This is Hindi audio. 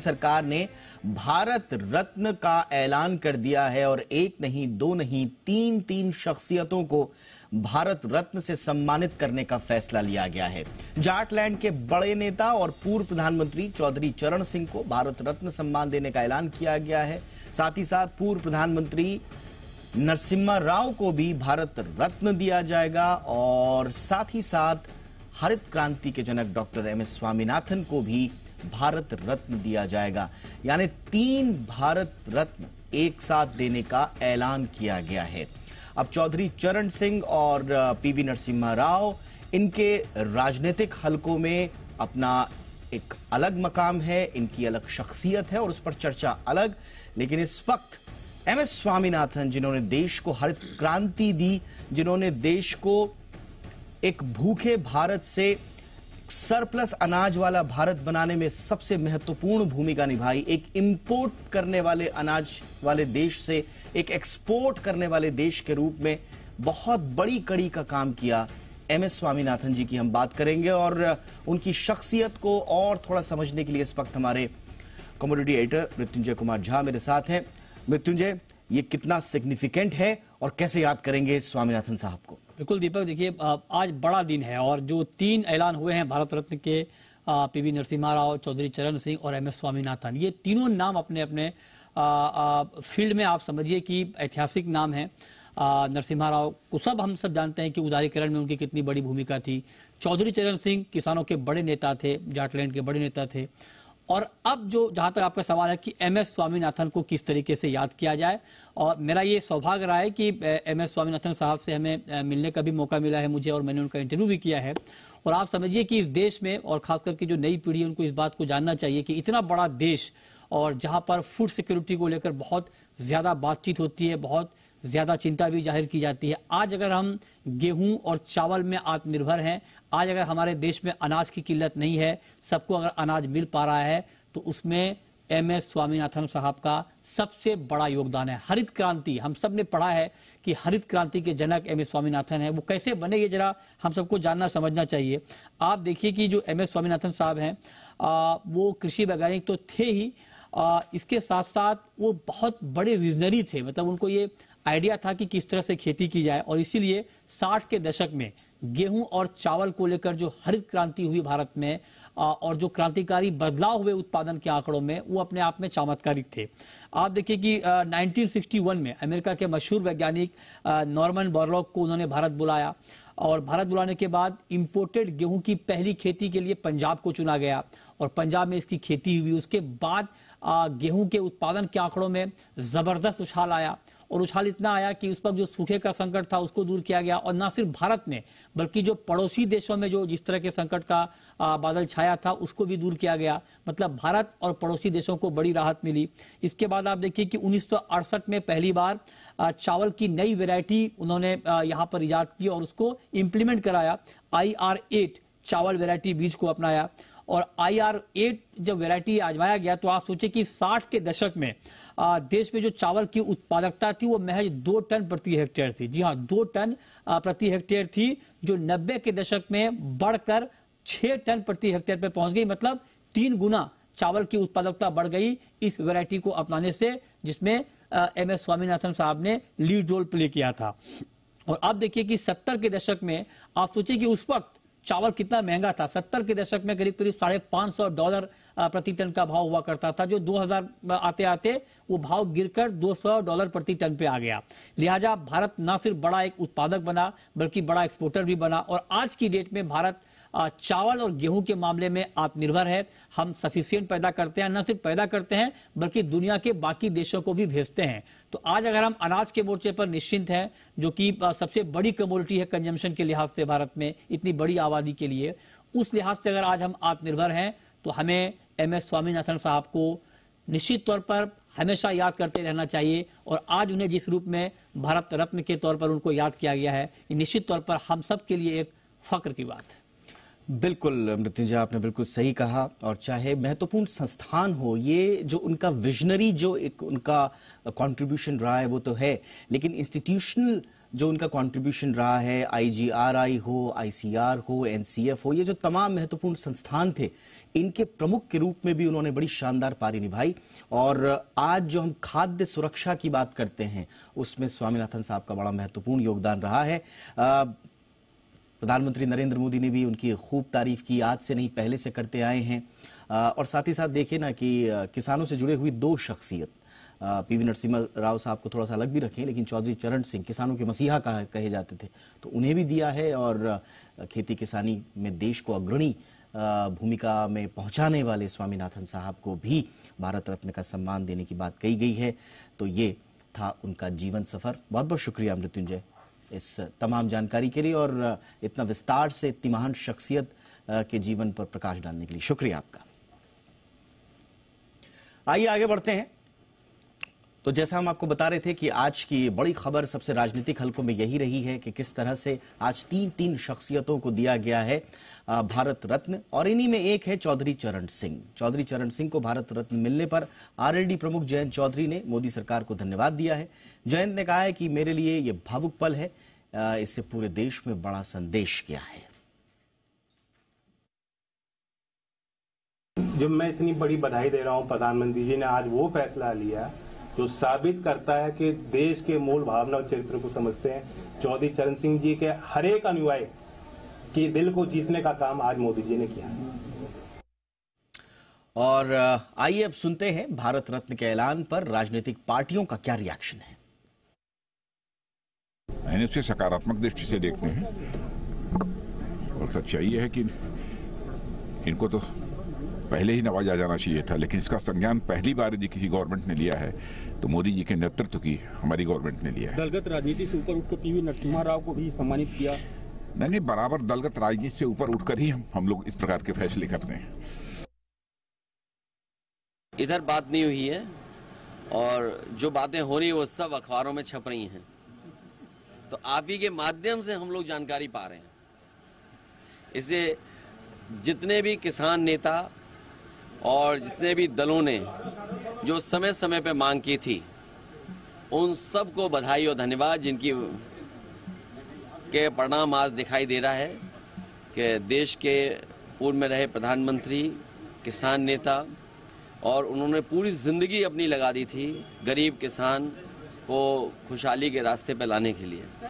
सरकार ने भारत रत्न का ऐलान कर दिया है और एक नहीं दो नहीं तीन तीन शख्सियतों को भारत रत्न से सम्मानित करने का फैसला लिया गया है जाटलैंड के बड़े नेता और पूर्व प्रधानमंत्री चौधरी चरण सिंह को भारत रत्न सम्मान देने का ऐलान किया गया है साथ ही साथ पूर्व प्रधानमंत्री नरसिम्हा राव को भी भारत रत्न दिया जाएगा और साथ ही साथ हरित क्रांति के जनक डॉक्टर एम एस स्वामीनाथन को भी भारत रत्न दिया जाएगा यानी तीन भारत रत्न एक साथ देने का ऐलान किया गया है अब चौधरी चरण सिंह और पीवी नरसिम्हा राव इनके राजनीतिक हलकों में अपना एक अलग मकाम है इनकी अलग शख्सियत है और उस पर चर्चा अलग लेकिन इस वक्त एम एस स्वामीनाथन जिन्होंने देश को हरित क्रांति दी जिन्होंने देश को एक भूखे भारत से सरप्लस अनाज वाला भारत बनाने में सबसे महत्वपूर्ण भूमिका निभाई एक इंपोर्ट करने वाले अनाज वाले देश से एक एक्सपोर्ट करने वाले देश के रूप में बहुत बड़ी कड़ी का काम किया एम एस स्वामीनाथन जी की हम बात करेंगे और उनकी शख्सियत को और थोड़ा समझने के लिए इस वक्त हमारे कम्युनिटी एडिटर मृत्युंजय कुमार झा मेरे साथ हैं मृत्युंजय ये कितना सिग्निफिकेंट है और कैसे याद करेंगे स्वामीनाथन साहब को बिल्कुल दीपक देखिए आज बड़ा दिन है और जो तीन ऐलान हुए हैं भारत रत्न के पीवी नरसिम्हा राव चौधरी चरण सिंह और एम एस स्वामीनाथन ये तीनों नाम अपने अपने फील्ड में आप समझिए कि ऐतिहासिक नाम है नरसिम्हा राव को सब हम सब जानते हैं कि उदारीकरण में उनकी कितनी बड़ी भूमिका थी चौधरी चरण सिंह किसानों के बड़े नेता थे जाटलैंड के बड़े नेता थे और अब जो जहां तक आपका सवाल है कि एम एस स्वामीनाथन को किस तरीके से याद किया जाए और मेरा ये सौभाग्य रहा है कि एम एस स्वामीनाथन साहब से हमें मिलने का भी मौका मिला है मुझे और मैंने उनका इंटरव्यू भी किया है और आप समझिए कि इस देश में और खास करके जो नई पीढ़ी है उनको इस बात को जानना चाहिए कि इतना बड़ा देश और जहां पर फूड सिक्योरिटी को लेकर बहुत ज्यादा बातचीत होती है बहुत ज्यादा चिंता भी जाहिर की जाती है आज अगर हम गेहूं और चावल में आत्मनिर्भर हैं आज अगर हमारे देश में अनाज की किल्लत नहीं है सबको अगर अनाज मिल पा रहा है तो उसमें एम एस स्वामीनाथन साहब का सबसे बड़ा योगदान है हरित क्रांति हम सब ने पढ़ा है कि हरित क्रांति के जनक एम एस स्वामीनाथन है वो कैसे बने ये जरा हम सबको जानना समझना चाहिए आप देखिए कि जो एम एस स्वामीनाथन साहब हैं वो कृषि वैज्ञानिक तो थे ही आ, इसके साथ साथ वो बहुत बड़े विजनरी थे मतलब उनको ये आइडिया था कि किस तरह से खेती की जाए और इसीलिए 60 के दशक में गेहूं और चावल को लेकर जो हरित क्रांति हुई भारत में और जो क्रांतिकारी बदलाव हुए उत्पादन के आंकड़ों में वो अपने आप में चमत्कारिक थे आप देखिए कि 1961 में अमेरिका के मशहूर वैज्ञानिक नॉर्मन बॉर्लॉक को उन्होंने भारत बुलाया और भारत बुलाने के बाद इम्पोर्टेड गेहूं की पहली खेती के लिए पंजाब को चुना गया और पंजाब में इसकी खेती हुई उसके बाद गेहूं के उत्पादन के आंकड़ों में जबरदस्त उछाल आया और उछाल इतना आया कि उस वक्त जो सूखे का संकट था उसको दूर किया गया और ना सिर्फ भारत ने बल्कि जो पड़ोसी देशों में जो जिस तरह के संकट का बादल छाया था उसको भी दूर किया गया मतलब भारत और पड़ोसी देशों को बड़ी राहत मिली इसके बाद आप देखिए कि उन्नीस में पहली बार चावल की नई वेरायटी उन्होंने यहाँ पर ईजाद की और उसको इम्प्लीमेंट कराया आई चावल वेरायटी बीज को अपनाया और आई आर एट जब वेरायटी आजमाया गया तो आप सोचे कि 60 के दशक में देश में जो चावल की उत्पादकता थी वो महज दो टन प्रति हेक्टेयर थी जी हाँ दो टन प्रति हेक्टेयर थी जो नब्बे के दशक में बढ़कर छह टन प्रति हेक्टेयर पर पहुंच गई मतलब तीन गुना चावल की उत्पादकता बढ़ गई इस वैरायटी को अपनाने से जिसमें एम एस स्वामीनाथन साहब ने लीड रोल प्ले किया था और अब देखिए कि सत्तर के दशक में आप सोचिए कि उस वक्त चावल कितना महंगा था सत्तर के दशक में करीब करीब साढ़े पांच सौ डॉलर प्रति टन का भाव हुआ करता था जो 2000 आते आते वो भाव गिरकर 200 डॉलर प्रति टन पे आ गया लिहाजा भारत न सिर्फ बड़ा एक उत्पादक बना बल्कि बड़ा एक्सपोर्टर भी बना और आज की डेट में भारत चावल और गेहूं के मामले में आत्मनिर्भर है हम सफिशियंट पैदा करते हैं न सिर्फ पैदा करते हैं बल्कि दुनिया के बाकी देशों को भी भेजते हैं तो आज अगर हम अनाज के मोर्चे पर निश्चिंत हैं जो कि सबसे बड़ी कमोडिटी है कंजम्पशन के लिहाज से भारत में इतनी बड़ी आबादी के लिए उस लिहाज से अगर आज हम आत्मनिर्भर हैं तो हमें एम एस स्वामीनाथन साहब को निश्चित तौर पर हमेशा याद करते रहना चाहिए और आज उन्हें जिस रूप में भारत रत्न के तौर पर उनको याद किया गया है निश्चित तौर पर हम सब के लिए एक फक्र की बात है बिल्कुल मृत्युंजय आपने बिल्कुल सही कहा और चाहे महत्वपूर्ण संस्थान हो ये जो उनका विजनरी जो एक उनका कंट्रीब्यूशन रहा है वो तो है लेकिन इंस्टीट्यूशनल जो उनका कंट्रीब्यूशन रहा है आईजीआरआई हो आईसीआर हो एनसीएफ हो ये जो तमाम महत्वपूर्ण संस्थान थे इनके प्रमुख के रूप में भी उन्होंने बड़ी शानदार पारी निभाई और आज जो हम खाद्य सुरक्षा की बात करते हैं उसमें स्वामीनाथन साहब का बड़ा महत्वपूर्ण योगदान रहा है प्रधानमंत्री नरेंद्र मोदी ने भी उनकी खूब तारीफ की आज से नहीं पहले से करते आए हैं और साथ ही साथ देखिए ना कि किसानों से जुड़े हुई दो शख्सियत पीवी नरसिम्हा राव साहब को थोड़ा सा अलग भी रखें लेकिन चौधरी चरण सिंह किसानों के मसीहा कहा कहे जाते थे तो उन्हें भी दिया है और खेती किसानी में देश को अग्रणी भूमिका में पहुंचाने वाले स्वामीनाथन साहब को भी भारत रत्न का सम्मान देने की बात कही गई है तो ये था उनका जीवन सफर बहुत बहुत शुक्रिया मृत्युंजय इस तमाम जानकारी के लिए और इतना विस्तार से इतनी महान शख्सियत के जीवन पर प्रकाश डालने के लिए शुक्रिया आपका आइए आगे बढ़ते हैं तो जैसा हम आपको बता रहे थे कि आज की बड़ी खबर सबसे राजनीतिक हलकों में यही रही है कि किस तरह से आज तीन तीन शख्सियतों को दिया गया है भारत रत्न और इन्हीं में एक है चौधरी चरण सिंह चौधरी चरण सिंह को भारत रत्न मिलने पर आरएलडी प्रमुख जयंत चौधरी ने मोदी सरकार को धन्यवाद दिया है जयंत ने कहा है कि मेरे लिए ये भावुक पल है इससे पूरे देश में बड़ा संदेश गया है जब मैं इतनी बड़ी बधाई दे रहा हूं प्रधानमंत्री जी ने आज वो फैसला लिया जो साबित करता है कि देश के मूल भावना और चरित्र को समझते हैं चौधरी चरण सिंह जी के हरेक अनुयायी के दिल को जीतने का काम आज मोदी जी ने किया और आइए अब सुनते हैं भारत रत्न के ऐलान पर राजनीतिक पार्टियों का क्या रिएक्शन है मैंने उसे सकारात्मक दृष्टि से देखते हैं और सच्चाई है कि इनको तो पहले ही नवाजा जाना चाहिए था लेकिन इसका संज्ञान पहली बार यदि किसी गवर्नमेंट ने लिया है तो मोदी जी के नेतृत्व की हमारी गवर्नमेंट ने लिया है दलगत राजनीति से ऊपर उठकर पीवी नरसिम्हा राव को भी सम्मानित किया नहीं नहीं बराबर दलगत राजनीति से ऊपर उठकर ही हम हम लोग इस प्रकार के फैसले करते हैं इधर बात नहीं हुई है और जो बातें हो रही है वो सब अखबारों में छप रही हैं तो आप ही के माध्यम से हम लोग जानकारी पा रहे हैं इसे जितने भी किसान नेता और जितने भी दलों ने जो समय समय पर मांग की थी उन सबको बधाई और धन्यवाद जिनकी के परिणाम आज दिखाई दे रहा है कि देश के पूर्व में रहे प्रधानमंत्री किसान नेता और उन्होंने पूरी ज़िंदगी अपनी लगा दी थी गरीब किसान को खुशहाली के रास्ते पर लाने के लिए